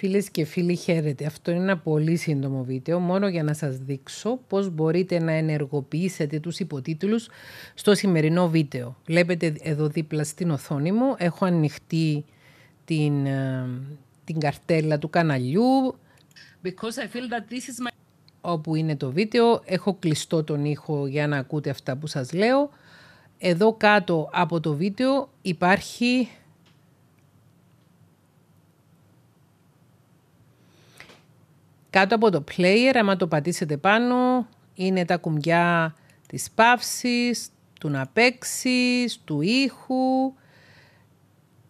Φίλες και φίλοι χαίρετε. Αυτό είναι ένα πολύ σύντομο βίντεο μόνο για να σας δείξω πώς μπορείτε να ενεργοποιήσετε τους υποτίτλους στο σημερινό βίντεο. Βλέπετε εδώ δίπλα στην οθόνη μου έχω ανοιχτεί την, ε, την καρτέλα του καναλιού Because I feel that this is my... όπου είναι το βίντεο. Έχω κλειστό τον ήχο για να ακούτε αυτά που σας λέω. Εδώ κάτω από το βίντεο υπάρχει Κάτω από το player, άμα το πατήσετε πάνω, είναι τα κουμπιά της παύσης, του να παίξει, του ήχου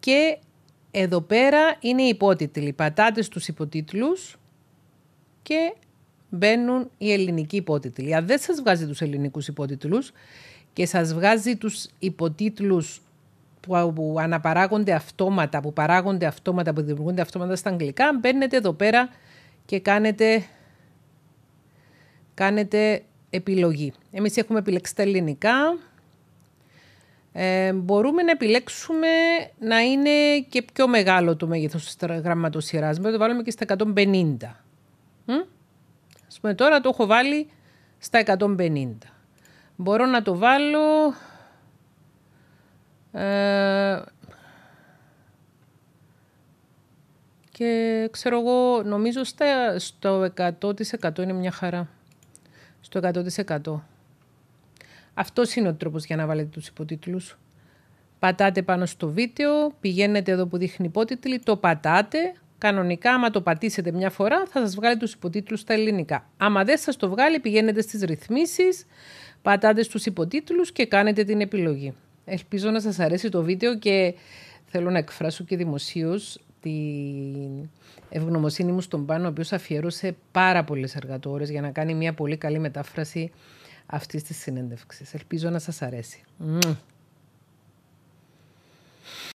και εδώ πέρα είναι οι υπότιτλοι. Πατάτε στους υποτίτλους και μπαίνουν οι ελληνικοί υπότιτλοι. Αν δεν σας βγάζει τους ελληνικούς υπότιτλους και σας βγάζει τους υποτίτλους που αναπαράγονται αυτόματα, που παράγονται αυτόματα, που δημιουργούνται αυτόματα στα αγγλικά, μπαίνετε εδώ πέρα και κάνετε, κάνετε επιλογή. Εμείς έχουμε επιλέξει τα ελληνικά. Ε, μπορούμε να επιλέξουμε να είναι και πιο μεγάλο το μέγεθος της γραμματοσυράς. να το βάλουμε και στα 150. Ας πούμε τώρα το έχω βάλει στα 150. Μπορώ να το βάλω... Ε, Και ξέρω εγώ, νομίζω στα, στο 100% είναι μια χαρά. Στο 100%. Αυτός είναι ο τρόπος για να βάλετε τους υποτίτλους. Πατάτε πάνω στο βίντεο, πηγαίνετε εδώ που δείχνει υπότιτλοι, το πατάτε. Κανονικά, άμα το πατήσετε μια φορά, θα σας βγάλει τους υποτίτλους στα ελληνικά. Άμα δεν σας το βγάλει, πηγαίνετε στις ρυθμίσεις, πατάτε στους υποτίτλους και κάνετε την επιλογή. Ελπίζω να σας αρέσει το βίντεο και θέλω να εκφράσω και δημοσίως την ευγνωμοσύνη μου στον Πάνο, ο οποίος αφιέρωσε πάρα πολλές εργατόρες για να κάνει μια πολύ καλή μετάφραση αυτής της συνέντευξης. Ελπίζω να σας αρέσει.